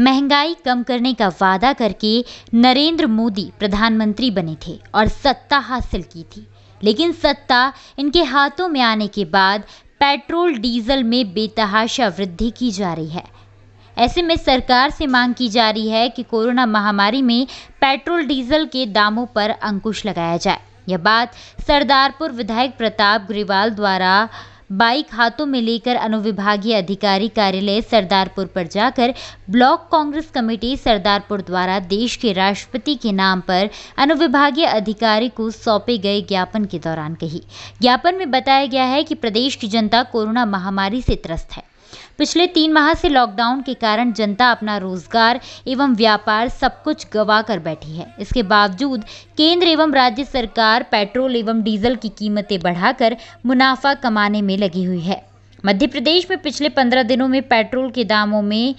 महंगाई कम करने का वादा करके नरेंद्र मोदी प्रधानमंत्री बने थे और सत्ता हासिल की थी लेकिन सत्ता इनके हाथों में आने के बाद पेट्रोल डीजल में बेतहाशा वृद्धि की जा रही है ऐसे में सरकार से मांग की जा रही है कि कोरोना महामारी में पेट्रोल डीजल के दामों पर अंकुश लगाया जाए यह बात सरदारपुर विधायक प्रताप ग्रीवाल द्वारा बाइक हाथों में लेकर अनुविभागीय अधिकारी कार्यालय सरदारपुर पर जाकर ब्लॉक कांग्रेस कमेटी सरदारपुर द्वारा देश के राष्ट्रपति के नाम पर अनुविभागीय अधिकारी को सौंपे गए ज्ञापन के दौरान कही ज्ञापन में बताया गया है कि प्रदेश की जनता कोरोना महामारी से त्रस्त है पिछले तीन माह से लॉकडाउन के कारण जनता अपना रोजगार एवं व्यापार सब कुछ गवा कर बैठी है इसके बावजूद केंद्र एवं राज्य सरकार पेट्रोल एवं डीजल की कीमतें बढ़ाकर मुनाफा कमाने में लगी हुई है मध्य प्रदेश में पिछले पंद्रह दिनों में पेट्रोल के दामों में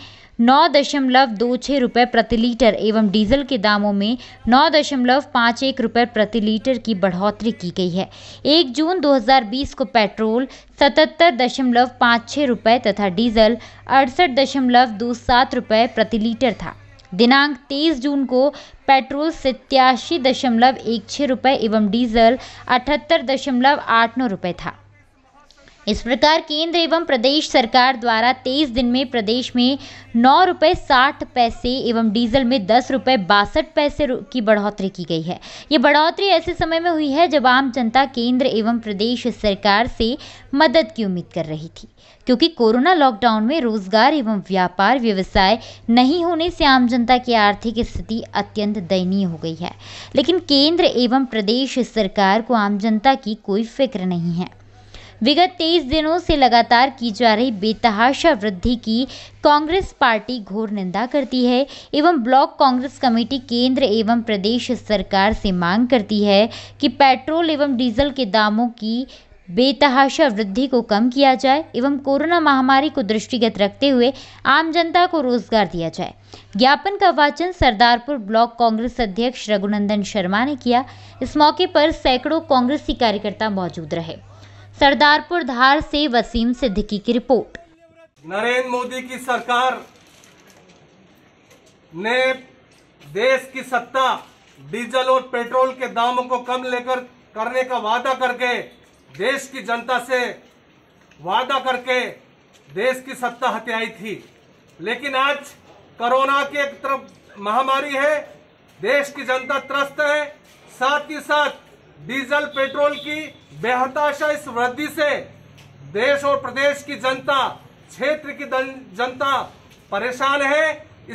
नौ दशमलव दो छः रुपये प्रति लीटर एवं डीजल के दामों में नौ दशमलव पाँच एक रुपये प्रति लीटर की बढ़ोतरी की गई है एक जून 2020 को पेट्रोल सतहत्तर दशमलव पाँच छः रुपये तथा डीजल अड़सठ दशमलव दो सात रुपये प्रति लीटर था दिनांक 23 जून को पेट्रोल सत्यासी दशमलव एक छः रुपये एवं डीजल अठहत्तर दशमलव आठ नौ रुपये था इस प्रकार केंद्र एवं प्रदेश सरकार द्वारा तेईस दिन में प्रदेश में नौ रुपये साठ पैसे एवं डीजल में दस रुपये बासठ पैसे की बढ़ोतरी की गई है ये बढ़ोतरी ऐसे समय में हुई है जब आम जनता केंद्र एवं प्रदेश सरकार से मदद की उम्मीद कर रही थी क्योंकि कोरोना लॉकडाउन में रोजगार एवं व्यापार व्यवसाय नहीं होने से आम जनता की आर्थिक स्थिति अत्यंत दयनीय हो गई है लेकिन केंद्र एवं प्रदेश सरकार को आम जनता की कोई फिक्र नहीं है विगत तेईस दिनों से लगातार की जा रही बेतहाशा वृद्धि की कांग्रेस पार्टी घोर निंदा करती है एवं ब्लॉक कांग्रेस कमेटी केंद्र एवं प्रदेश सरकार से मांग करती है कि पेट्रोल एवं डीजल के दामों की बेतहाशा वृद्धि को कम किया जाए एवं कोरोना महामारी को दृष्टिगत रखते हुए आम जनता को रोजगार दिया जाए ज्ञापन का वाचन सरदारपुर ब्लॉक कांग्रेस अध्यक्ष रघुनंदन शर्मा ने किया इस मौके पर सैकड़ों कांग्रेसी कार्यकर्ता मौजूद रहे सरदारपुर धार से वसीम सिद्दीकी की रिपोर्ट नरेंद्र मोदी की सरकार ने देश की सत्ता डीजल और पेट्रोल के दामों को कम लेकर करने का वादा करके देश की जनता से वादा करके देश की सत्ता हत्याई थी लेकिन आज कोरोना की एक तरफ महामारी है देश की जनता त्रस्त है साथ ही साथ डीजल पेट्रोल की बेहताशा इस वृद्धि से देश और प्रदेश की जनता क्षेत्र की जनता परेशान है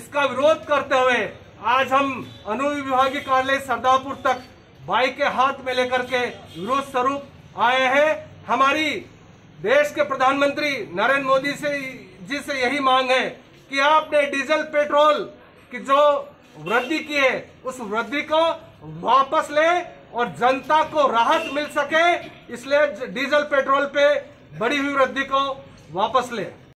इसका विरोध करते हुए आज हम अनुविभागीय कार्यालय सरदारपुर तक बाइक के हाथ में लेकर के विरोध स्वरूप आए हैं हमारी देश के प्रधानमंत्री नरेंद्र मोदी से जी से यही मांग है कि आपने डीजल पेट्रोल की जो वृद्धि की है उस वृद्धि को वापस ले और जनता को राहत मिल सके इसलिए डीजल पेट्रोल पे बढ़ी हुई वृद्धि को वापस ले